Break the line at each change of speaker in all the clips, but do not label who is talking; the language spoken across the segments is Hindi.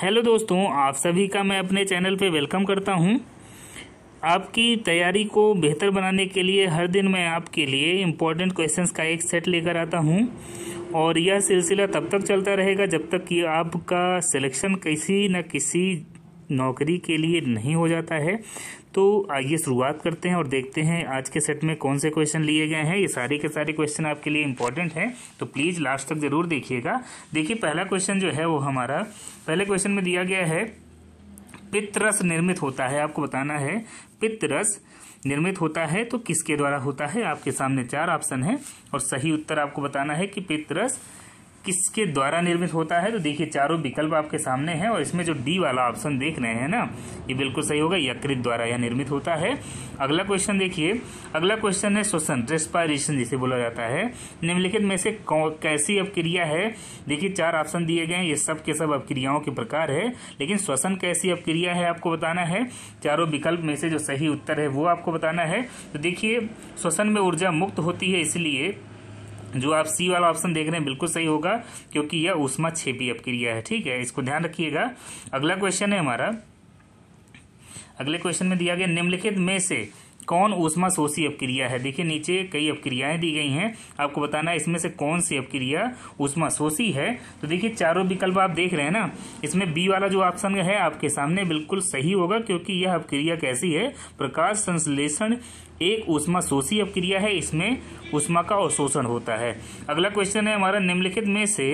हेलो दोस्तों आप सभी का मैं अपने चैनल पे वेलकम करता हूँ आपकी तैयारी को बेहतर बनाने के लिए हर दिन मैं आपके लिए इम्पोर्टेंट क्वेश्चंस का एक सेट लेकर आता हूँ और यह सिलसिला तब तक चलता रहेगा जब तक कि आपका सिलेक्शन किसी न किसी नौकरी के लिए नहीं हो जाता है तो आइए शुरुआत करते हैं और देखते हैं आज के सेट में कौन से क्वेश्चन लिए गए हैं ये सारे के सारे क्वेश्चन आपके लिए इंपॉर्टेंट हैं तो प्लीज़ लास्ट तक ज़रूर देखिएगा देखिए पहला क्वेश्चन जो है वो हमारा पहले क्वेश्चन में दिया गया है पितरस निर्मित होता है आपको बताना है पितरस निर्मित होता है तो किसके द्वारा होता है आपके सामने चार ऑप्शन है और सही उत्तर आपको बताना है कि पितरस किसके द्वारा निर्मित होता है तो देखिए चारों विकल्प आपके सामने हैं और इसमें जो डी वाला ऑप्शन देख रहे हैं ना ये बिल्कुल सही होगा यकृत द्वारा यह निर्मित होता है अगला क्वेश्चन देखिए अगला क्वेश्चन है श्वसन रेस्पायरेशन जिसे बोला जाता है निम्नलिखित में से कैसी अपक्रिया है देखिए चार ऑप्शन दिए गए ये सब के सब अपक्रियाओं के प्रकार है लेकिन श्वसन कैसी अपक्रिया है आपको बताना है चारों विकल्प में से जो सही उत्तर है वो आपको बताना है तो देखिए श्वसन में ऊर्जा मुक्त होती है इसलिए जो आप सी वाला ऑप्शन देख रहे हैं बिल्कुल सही होगा क्योंकि यह उष्मा छेपी अपक्रिया है ठीक है इसको ध्यान रखिएगा अगला क्वेश्चन है हमारा अगले क्वेश्चन में दिया गया निम्नलिखित में से कौन उष्मा शोषी अपक्रिया है देखिए नीचे कई अपक्रियाएं दी गई हैं आपको बताना है इसमें से कौन सी अपक्रिया उष्मा शोषी है तो देखिए चारों विकल्प आप देख रहे हैं ना इसमें बी वाला जो ऑप्शन है आपके सामने बिल्कुल सही होगा क्योंकि यह अपक्रिया कैसी है प्रकाश संश्लेषण एक उष्मा शोषी अपक्रिया है इसमें उष्मा का अवशोषण होता है अगला क्वेश्चन है हमारा निम्नलिखित में से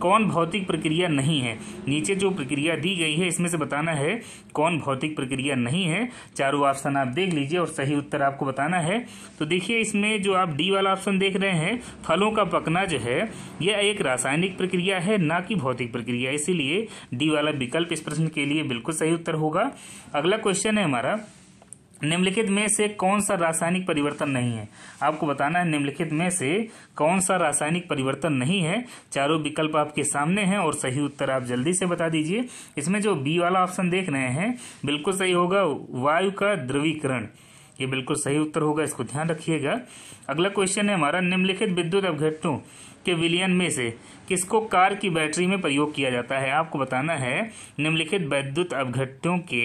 कौन भौतिक प्रक्रिया नहीं है नीचे जो प्रक्रिया दी गई है इसमें से बताना है कौन भौतिक प्रक्रिया नहीं है चारों ऑप्शन आप देख लीजिए और सही उत्तर आपको बताना है तो देखिए इसमें जो आप डी वाला ऑप्शन देख रहे हैं फलों का पकना जो है यह एक रासायनिक प्रक्रिया है ना कि भौतिक प्रक्रिया इसीलिए डी वाला विकल्प इस प्रश्न के लिए बिल्कुल सही उत्तर होगा अगला क्वेश्चन है हमारा निम्नलिखित में से कौन सा रासायनिक परिवर्तन नहीं है आपको बताना है निम्नलिखित में से कौन सा रासायनिक परिवर्तन नहीं है चारों विकल्प आपके सामने हैं और सही उत्तर आप जल्दी से बता दीजिए इसमें जो बी वाला ऑप्शन देख रहे हैं बिल्कुल सही होगा वायु का ध्रुवीकरण ये बिल्कुल सही उत्तर होगा इसको ध्यान रखिएगा अगला क्वेश्चन है हमारा निम्नलिखित विद्युत अवघटनों के विलियन में से किसको कार की बैटरी में प्रयोग किया जाता है आपको बताना है निम्नलिखित वैद्युत अवघटों के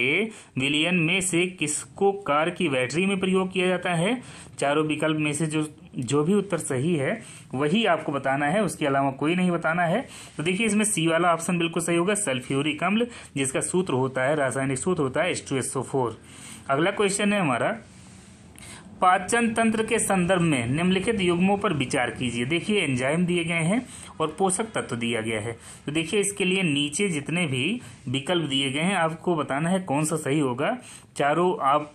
विलियन में से किसको कार की बैटरी में प्रयोग किया जाता है चारों विकल्प में से जो जो भी उत्तर सही है वही आपको बताना है उसके अलावा कोई नहीं बताना है तो देखिए इसमें सी वाला ऑप्शन बिल्कुल सही होगा सल्फ्यूरिक अम्ल जिसका सूत्र होता है रासायनिक सूत्र होता है एस अगला क्वेश्चन है हमारा पाचन तंत्र के संदर्भ में निम्नलिखित युग्मों पर विचार कीजिए देखिए एंजाइम दिए गए हैं और पोषक तत्व दिया गया है तो देखिए इसके लिए नीचे जितने भी विकल्प दिए गए हैं आपको बताना है कौन सा सही होगा चारों आप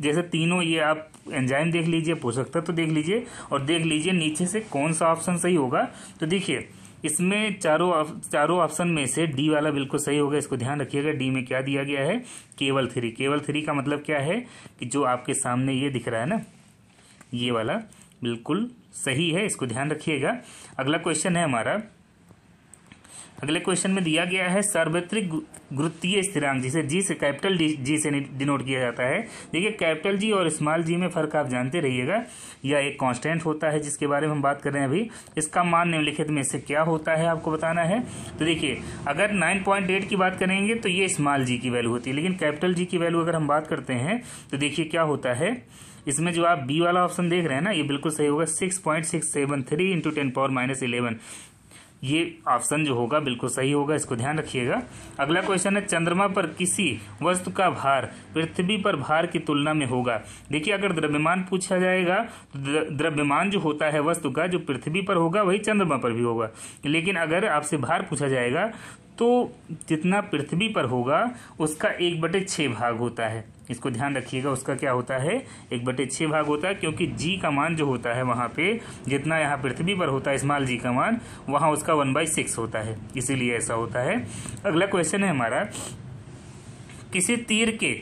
जैसे तीनों ये आप एंजाइम देख लीजिए पोषक तत्व देख लीजिए और देख लीजिए नीचे से कौन सा ऑप्शन सही होगा तो देखिए इसमें चारों चारों ऑप्शन में से डी वाला बिल्कुल सही होगा इसको ध्यान रखिएगा डी में क्या दिया गया है केवल थ्री केवल थ्री का मतलब क्या है कि जो आपके सामने ये दिख रहा है ना ये वाला बिल्कुल सही है इसको ध्यान रखिएगा अगला क्वेश्चन है हमारा अगले क्वेश्चन में दिया गया है सार्वत्रिक गुरुत्वीय स्थिरांक जिसे जी से कैपिटल जी से डिनोट किया जाता है देखिए कैपिटल जी और स्मॉल जी में फर्क आप जानते रहिएगा यह एक कांस्टेंट होता है जिसके बारे में हम बात कर रहे हैं अभी इसका मान निम्नलिखित में से क्या होता है आपको बताना है तो देखिए अगर नाइन पॉइंट एट की बात करेंगे तो ये स्मॉल जी की वैल्यू होती है लेकिन कैपिटल जी की वैल्यू अगर हम बात करते हैं तो देखिए क्या होता है इसमें जो आप बी वाला ऑप्शन देख रहे हैं ना ये बिल्कुल सही होगा six point six seven three into ten power minus eleven ये ऑप्शन जो होगा बिल्कुल सही होगा इसको ध्यान रखिएगा अगला क्वेश्चन है चंद्रमा पर किसी वस्तु का भार पृथ्वी पर भार की तुलना में होगा देखिए अगर द्रव्यमान पूछा जाएगा तो द्रव्यमान जो होता है वस्तु का जो पृथ्वी पर होगा वही चंद्रमा पर भी होगा लेकिन अगर आपसे भार पूछा जाएगा तो जितना पृथ्वी पर होगा उसका एक बटे छः भाग होता है इसको ध्यान रखिएगा उसका क्या होता है एक बटे छः भाग होता है क्योंकि जी का मान जो होता है वहाँ पे जितना यहाँ पृथ्वी पर होता है इस्माल जी का मान वहाँ उसका वन बाई सिक्स होता है इसीलिए ऐसा होता है अगला क्वेश्चन है हमारा किसी तीर के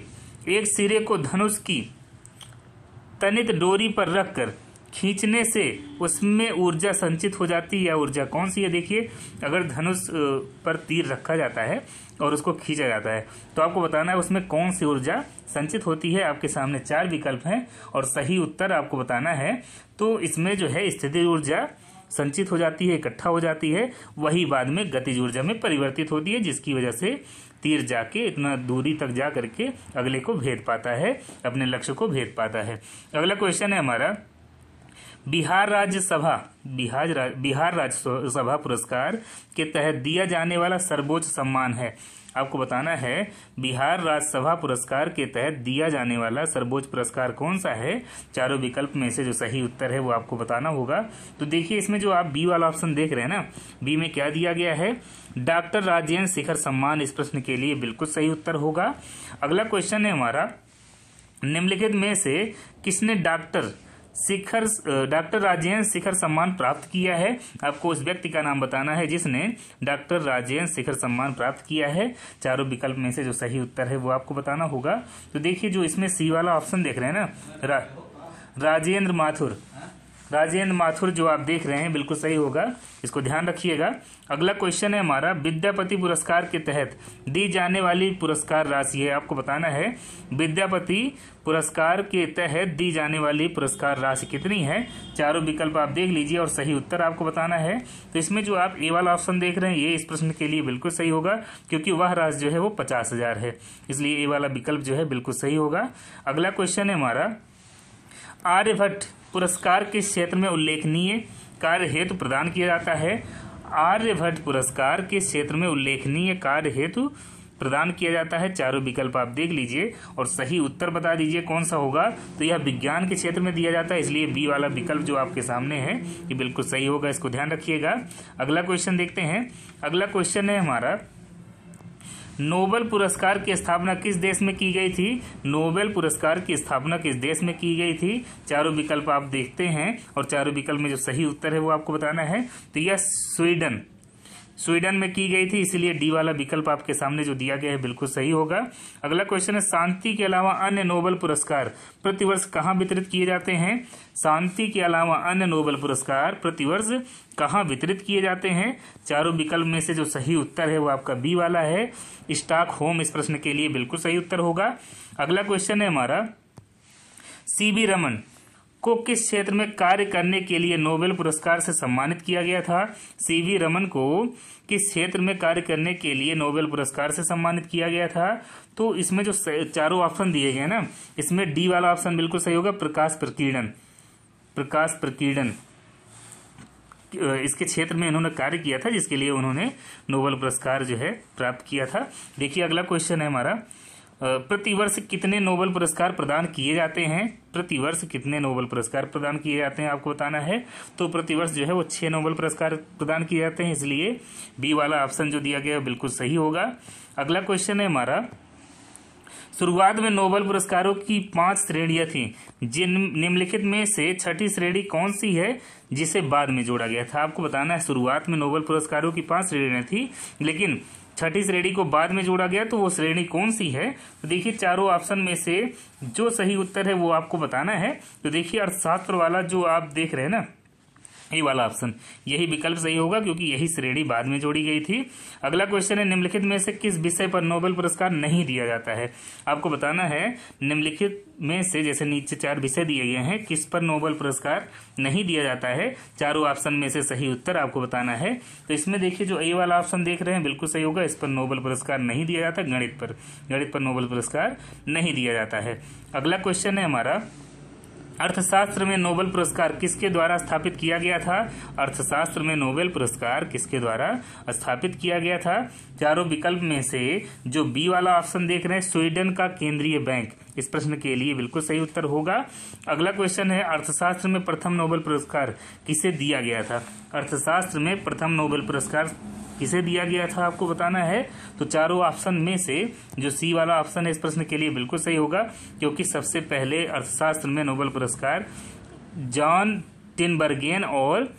एक सिरे को धनुष की तनित डोरी पर रखकर खींचने से उसमें ऊर्जा संचित हो जाती है या ऊर्जा कौन सी है देखिए अगर धनुष पर तीर रखा जाता है और उसको खींचा जाता है तो आपको बताना है उसमें कौन सी ऊर्जा संचित होती है आपके सामने चार विकल्प हैं और सही उत्तर आपको बताना है तो इसमें जो है स्थिति ऊर्जा संचित हो जाती है इकट्ठा हो जाती है वही बाद में गतिज ऊर्जा में परिवर्तित होती है जिसकी वजह से तीर जाके इतना दूरी तक जा करके अगले को भेद पाता है अपने लक्ष्य को भेद पाता है अगला क्वेश्चन है हमारा बिहार राज्यसभा बिहार रा, बिहार राज्यसभा पुरस्कार के तहत दिया जाने वाला सर्वोच्च सम्मान है आपको बताना है बिहार राज्यसभा पुरस्कार के तहत दिया जाने वाला सर्वोच्च पुरस्कार कौन सा है चारों विकल्प में से जो सही उत्तर है वो आपको बताना होगा तो देखिए इसमें जो आप बी वाला ऑप्शन देख रहे हैं ना बी में क्या दिया गया है डॉक्टर राजेंद्र शिखर सम्मान इस प्रश्न के लिए बिल्कुल सही उत्तर होगा अगला क्वेश्चन है हमारा निम्नलिखित में से किसने डॉक्टर शिखर डॉक्टर राजेंद्र शिखर सम्मान प्राप्त किया है आपको उस व्यक्ति का नाम बताना है जिसने डॉक्टर राजेंद्र शिखर सम्मान प्राप्त किया है चारों विकल्प में से जो सही उत्तर है वो आपको बताना होगा तो देखिए जो इसमें सी वाला ऑप्शन देख रहे हैं ना रा, राजेंद्र माथुर राजेंद्र माथुर जो आप देख रहे हैं बिल्कुल सही होगा इसको ध्यान रखिएगा अगला क्वेश्चन है हमारा विद्यापति पुरस्कार के तहत दी जाने वाली पुरस्कार राशि है आपको बताना है विद्यापति पुरस्कार के तहत दी जाने वाली पुरस्कार राशि कितनी है चारों विकल्प आप देख लीजिए और सही उत्तर आपको बताना है तो इसमें जो आप ए वाला ऑप्शन देख रहे हैं ये इस प्रश्न के लिए बिल्कुल सही होगा क्योंकि वह राशि जो है वो पचास हजार है इसलिए ए वाला विकल्प जो है बिल्कुल सही होगा अगला क्वेश्चन है हमारा आर्यभट्ट पुरस्कार के क्षेत्र में उल्लेखनीय कार्य हेतु प्रदान किया जाता है आर्यभट्ट पुरस्कार के क्षेत्र में उल्लेखनीय कार्य हेतु प्रदान किया जाता है चारों विकल्प आप देख लीजिए और सही उत्तर बता दीजिए कौन सा होगा तो यह विज्ञान के क्षेत्र में दिया जाता है इसलिए बी वाला विकल्प जो आपके सामने है ये बिल्कुल सही होगा इसको ध्यान रखिएगा अगला क्वेश्चन देखते हैं अगला क्वेश्चन है हमारा नोबेल पुरस्कार की स्थापना किस देश में की गई थी नोबेल पुरस्कार की स्थापना किस देश में की गई थी चारों विकल्प आप देखते हैं और चारों विकल्प में जो सही उत्तर है वो आपको बताना है तो यह स्वीडन स्वीडन में की गई थी इसलिए डी वाला विकल्प आपके सामने जो दिया गया है बिल्कुल सही होगा अगला क्वेश्चन है शांति के अलावा अन्य नोबल पुरस्कार प्रतिवर्ष कहाँ वितरित किए जाते हैं शांति के अलावा अन्य नोबल पुरस्कार प्रतिवर्ष कहाँ वितरित किए जाते हैं चारों विकल्प में से जो सही उत्तर है वो आपका बी वाला है स्टॉक होम इस प्रश्न के लिए बिल्कुल सही उत्तर होगा अगला क्वेश्चन है हमारा सी बी रमन को किस क्षेत्र में कार्य करने के लिए नोबेल पुरस्कार से सम्मानित किया गया था सीवी रमन को किस क्षेत्र में कार्य करने के लिए नोबेल पुरस्कार से सम्मानित किया गया था तो इसमें जो चारों ऑप्शन दिए गए ना इसमें डी वाला ऑप्शन बिल्कुल सही होगा प्रकाश प्रकीर्णन प्रकाश प्रकीर्णन इसके क्षेत्र में इन्होंने कार्य किया था जिसके लिए उन्होंने नोबेल पुरस्कार जो है प्राप्त किया था देखिए अगला क्वेश्चन है हमारा प्रतिवर्ष कितने नोबल पुरस्कार प्रदान किए जाते हैं प्रतिवर्ष कितने नोबल पुरस्कार प्रदान किए जाते हैं आपको बताना है तो प्रतिवर्ष जो है वो छह नोबल पुरस्कार प्रदान किए जाते हैं इसलिए बी वाला ऑप्शन जो दिया गया बिल्कुल सही होगा अगला क्वेश्चन है हमारा शुरुआत में नोबल पुरस्कारों की पांच श्रेणियां थी जिन निम्नलिखित में से छठी श्रेणी कौन सी है जिसे बाद में जोड़ा गया था आपको बताना है शुरुआत में नोबेल पुरस्कारों की पांच श्रेणियां थी लेकिन छठी श्रेणी को बाद में जोड़ा गया तो वो श्रेणी कौन सी है तो देखिए चारों ऑप्शन में से जो सही उत्तर है वो आपको बताना है तो देखिए अर्थशास्त्र वाला जो आप देख रहे हैं ना ये वाला ऑप्शन यही विकल्प सही होगा क्योंकि यही श्रेणी बाद में जोड़ी गई थी अगला क्वेश्चन है निम्नलिखित में से किस विषय पर नोबेल पुरस्कार नहीं दिया जाता है आपको बताना है निम्नलिखित में से जैसे नीचे चार विषय दिए गए हैं किस पर नोबेल पुरस्कार नहीं दिया जाता है चारों ऑप्शन में से सही उत्तर आपको बताना है तो इसमें देखिए जो ए वाला ऑप्शन देख रहे हैं बिल्कुल सही होगा इस पर नोबेल पुरस्कार नहीं दिया जाता गणित पर गणित पर नोबेल पुरस्कार नहीं दिया जाता है अगला क्वेश्चन है हमारा अर्थशास्त्र में नोबेल पुरस्कार किसके द्वारा स्थापित किया गया था अर्थशास्त्र में नोबेल पुरस्कार किसके द्वारा स्थापित किया गया था चारों विकल्प में से जो बी वाला ऑप्शन देख रहे हैं स्वीडन का केंद्रीय बैंक इस प्रश्न के लिए बिल्कुल सही उत्तर होगा अगला क्वेश्चन है अर्थशास्त्र में प्रथम नोबेल पुरस्कार किसे दिया गया था अर्थशास्त्र में प्रथम नोबेल पुरस्कार किसे दिया गया था आपको बताना है तो चारों ऑप्शन में से जो सी वाला ऑप्शन है इस प्रश्न के लिए बिल्कुल सही होगा क्योंकि सबसे पहले अर्थशास्त्र में नोबेल पुरस्कार जॉन टिनबर्गेन और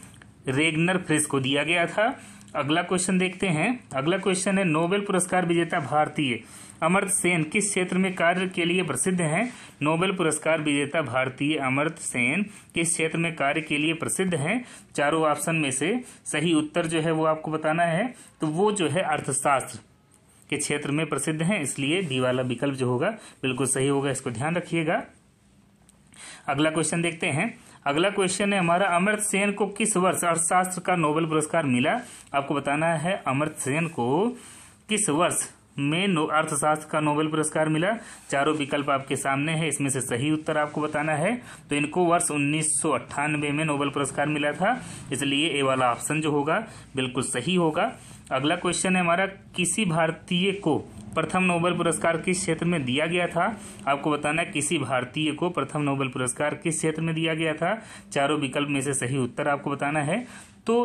रेगनर फ्रिस को दिया गया था अगला क्वेश्चन देखते हैं अगला क्वेश्चन है नोबेल पुरस्कार विजेता भारतीय अमर्त सेन किस क्षेत्र में कार्य के लिए प्रसिद्ध हैं नोबेल पुरस्कार विजेता भारतीय अमर्त सेन किस क्षेत्र में कार्य के लिए प्रसिद्ध हैं चारों ऑप्शन में से सही उत्तर जो है वो आपको बताना है तो वो जो है अर्थशास्त्र के क्षेत्र में प्रसिद्ध हैं इसलिए डी वाला विकल्प जो होगा बिल्कुल सही होगा इसको ध्यान रखिएगा अगला क्वेश्चन देखते हैं अगला क्वेश्चन है हमारा अमृत सेन को किस वर्ष अर्थशास्त्र का नोबेल पुरस्कार मिला आपको बताना है अमृत सेन को किस वर्ष में नो अर्थशास्त्र का नोबेल पुरस्कार मिला चारों विकल्प आपके सामने है इसमें से सही उत्तर आपको बताना है तो इनको वर्ष उन्नीस में नोबेल पुरस्कार मिला था इसलिए ए वाला ऑप्शन जो होगा बिल्कुल सही होगा अगला क्वेश्चन है हमारा किसी भारतीय को प्रथम नोबेल पुरस्कार किस क्षेत्र में दिया गया था आपको बताना है किसी भारतीय को प्रथम नोबेल पुरस्कार किस क्षेत्र में दिया गया था चारों विकल्प में से सही उत्तर आपको बताना है तो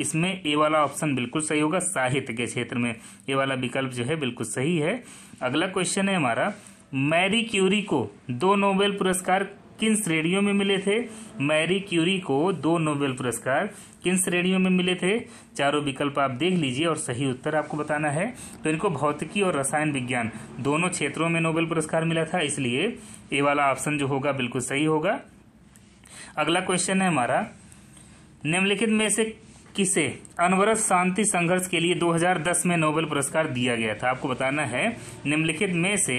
इसमें ए वाला ऑप्शन बिल्कुल सही होगा साहित्य के क्षेत्र में ये वाला विकल्प जो है बिल्कुल सही है अगला क्वेश्चन है हमारा मैरी क्यूरी को दो नोबेल पुरस्कार किन श्रेणियों में मिले थे मैरी क्यूरी को दो नोबेल पुरस्कार किन श्रेणियों में मिले थे चारों विकल्प आप देख लीजिए और सही उत्तर आपको बताना है तो इनको भौतिकी और रसायन विज्ञान दोनों क्षेत्रों में नोबेल पुरस्कार मिला था इसलिए ए वाला ऑप्शन जो होगा बिल्कुल सही होगा अगला क्वेश्चन है हमारा निम्नलिखित में से किसे अनवरत शांति संघर्ष के लिए 2010 में नोबेल पुरस्कार दिया गया था आपको बताना है निम्नलिखित में से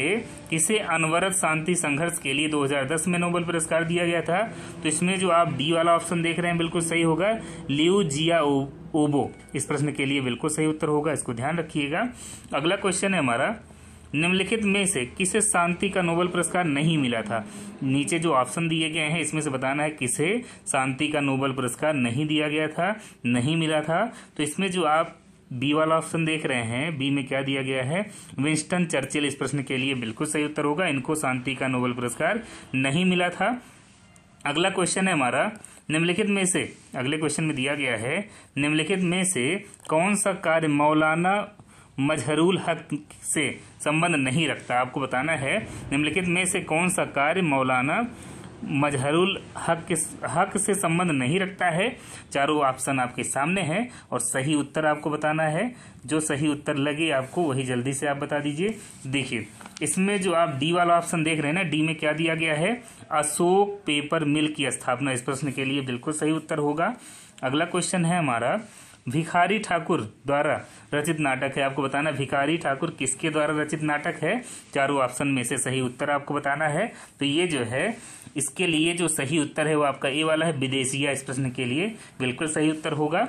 किसे अनवरत शांति संघर्ष के लिए 2010 में नोबेल पुरस्कार दिया गया था तो इसमें जो आप डी वाला ऑप्शन देख रहे हैं बिल्कुल सही होगा लियू जिया ओबो इस प्रश्न के लिए बिल्कुल सही उत्तर होगा इसको ध्यान रखिएगा अगला क्वेश्चन है हमारा निम्नलिखित में से किसे शांति का नोबेल पुरस्कार नहीं मिला था नीचे जो ऑप्शन दिए गए हैं इसमें से बताना है किसे शांति का नोबल पुरस्कार नहीं दिया गया था नहीं मिला था तो इसमें जो आप बी वाला ऑप्शन देख रहे हैं बी में क्या दिया गया है विंस्टन चर्चिल इस प्रश्न के लिए बिल्कुल सही उत्तर होगा इनको शांति का नोबल पुरस्कार नहीं मिला था अगला क्वेश्चन है हमारा निम्नलिखित में से अगले क्वेश्चन में दिया गया है निम्नलिखित में से कौन सा कार्य मौलाना मजहरूल हक से संबंध नहीं रखता आपको बताना है निम्नलिखित में से कौन सा कार्य मौलाना मजहरुल हक के हक से संबंध नहीं रखता है चारों ऑप्शन आपके सामने हैं और सही उत्तर आपको बताना है जो सही उत्तर लगे आपको वही जल्दी से आप बता दीजिए देखिए इसमें जो आप डी वाला ऑप्शन देख रहे हैं ना डी में क्या दिया गया है अशोक पेपर मिल की स्थापना इस प्रश्न के लिए बिल्कुल सही उत्तर होगा अगला क्वेश्चन है हमारा भिखारी ठाकुर द्वारा रचित नाटक है आपको बताना भिखारी ठाकुर किसके द्वारा रचित नाटक है चारों ऑप्शन में से सही उत्तर आपको बताना है तो ये जो है इसके लिए जो सही उत्तर है वो आपका ए वाला है विदेशिया इस प्रश्न के लिए बिल्कुल सही उत्तर होगा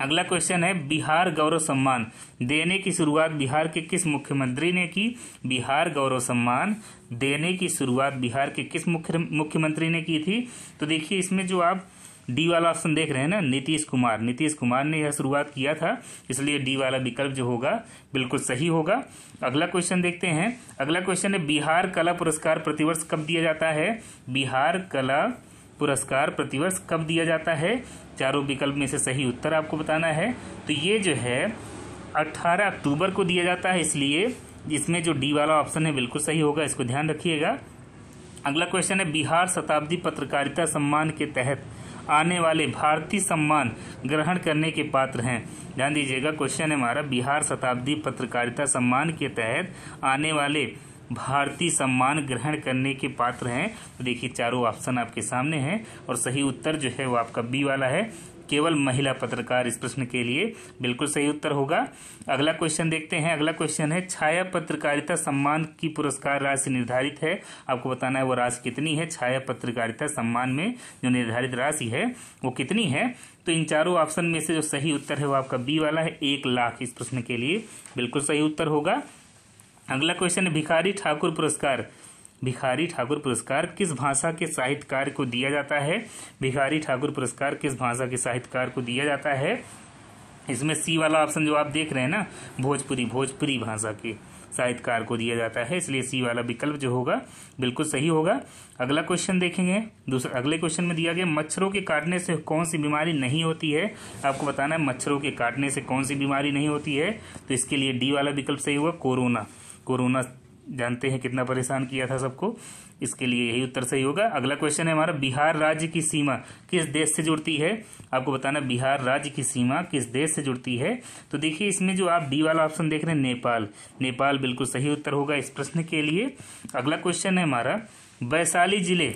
अगला क्वेश्चन है बिहार गौरव सम्मान देने की शुरुआत बिहार के किस मुख्यमंत्री ने की बिहार गौरव सम्मान देने की शुरुआत बिहार के किस मुख्य मुख्यमंत्री ने की थी तो देखिए इसमें जो आप डी वाला ऑप्शन देख रहे हैं ना नीतीश कुमार नीतीश कुमार ने यह शुरुआत किया था इसलिए डी वाला विकल्प जो होगा बिल्कुल सही होगा अगला क्वेश्चन देखते हैं अगला क्वेश्चन है बिहार कला पुरस्कार प्रतिवर्ष कब दिया जाता है बिहार कला पुरस्कार प्रतिवर्ष कब दिया जाता है चारों विकल्प में से सही उत्तर आपको बताना है तो ये जो है 18 अक्टूबर को दिया जाता है इसलिए इसमें जो डी वाला ऑप्शन है बिल्कुल सही होगा इसको ध्यान रखिएगा अगला क्वेश्चन है बिहार शताब्दी पत्रकारिता सम्मान के तहत आने वाले भारतीय सम्मान ग्रहण करने के पात्र हैं ध्यान दीजिएगा क्वेश्चन है हमारा बिहार शताब्दी पत्रकारिता सम्मान के तहत आने वाले भारतीय सम्मान ग्रहण करने के पात्र हैं तो देखिए चारों ऑप्शन आपके सामने हैं और सही उत्तर जो है वो आपका बी वाला है केवल महिला पत्रकार इस प्रश्न के लिए बिल्कुल सही उत्तर होगा अगला क्वेश्चन देखते हैं अगला क्वेश्चन है छाया पत्रकारिता सम्मान की पुरस्कार राशि निर्धारित है आपको बताना है वो राशि कितनी है छाया पत्रकारिता सम्मान में जो निर्धारित राशि है वो कितनी है तो इन चारों ऑप्शन में से जो सही उत्तर है वो आपका बी वाला है एक लाख इस प्रश्न के लिए बिल्कुल सही उत्तर होगा अगला क्वेश्चन है भिखारी ठाकुर पुरस्कार भिखारी ठाकुर पुरस्कार किस भाषा के साहित्यकार को दिया जाता है भिखारी ठाकुर पुरस्कार किस भाषा के साहित्यकार को दिया जाता है इसमें सी वाला ऑप्शन जो आप देख रहे हैं ना भोजपुरी भोजपुरी भाषा के साहित्यकार को दिया जाता है इसलिए सी वाला विकल्प जो होगा बिल्कुल सही होगा अगला क्वेश्चन देखेंगे दूसरा अगले क्वेश्चन में दिया गया मच्छरों के काटने से कौन सी बीमारी नहीं होती है आपको बताना है मच्छरों के काटने से कौन सी बीमारी नहीं होती है तो इसके लिए डी वाला विकल्प सही होगा कोरोना कोरोना जानते हैं कितना परेशान किया था सबको इसके लिए यही उत्तर सही होगा अगला क्वेश्चन है हमारा बिहार राज्य की सीमा किस देश से जुड़ती है आपको बताना बिहार राज्य की सीमा किस देश से जुड़ती है तो देखिए इसमें जो आप डी वाला ऑप्शन देख रहे हैं नेपाल नेपाल बिल्कुल सही उत्तर होगा इस प्रश्न के लिए अगला क्वेश्चन है हमारा वैशाली जिले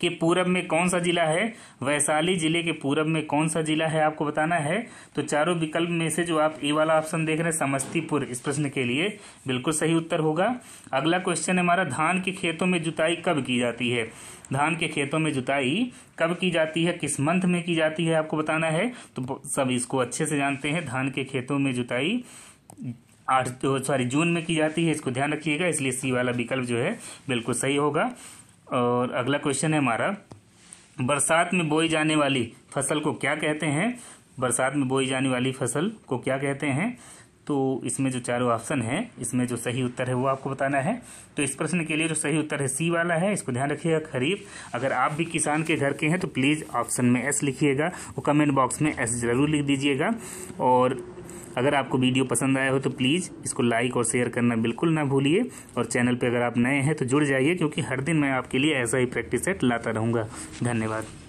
के पूरब में कौन सा जिला है वैशाली जिले के पूरब में कौन सा जिला है आपको बताना है तो चारों विकल्प में से जो आप ए वाला ऑप्शन देख रहे हैं समस्तीपुर इस प्रश्न के लिए बिल्कुल सही उत्तर होगा अगला क्वेश्चन हमारा धान के खेतों में जुताई कब की जाती है धान के खेतों में जुताई कब की जाती है किस मंथ में की जाती है आपको बताना है तो सब इसको अच्छे से जानते हैं धान के खेतों में जुताई आठ सॉरी जून में की जाती है इसको ध्यान रखिएगा इसलिए सी वाला विकल्प जो है बिल्कुल सही होगा और अगला क्वेश्चन है हमारा बरसात में बोई जाने वाली फसल को क्या कहते हैं बरसात में बोई जाने वाली फसल को क्या कहते हैं तो इसमें जो चारों ऑप्शन है इसमें जो सही उत्तर है वो आपको बताना है तो इस प्रश्न के लिए जो सही उत्तर है सी वाला है इसको ध्यान रखिएगा खरीफ अगर आप भी किसान के घर के हैं तो प्लीज़ ऑप्शन में एस लिखिएगा और कमेंट बॉक्स में एस जरूर लिख दीजिएगा और अगर आपको वीडियो पसंद आया हो तो प्लीज़ इसको लाइक और शेयर करना बिल्कुल ना भूलिए और चैनल पर अगर आप नए हैं तो जुड़ जाइए क्योंकि हर दिन मैं आपके लिए ऐसा ही प्रैक्टिस सेट लाता रहूँगा धन्यवाद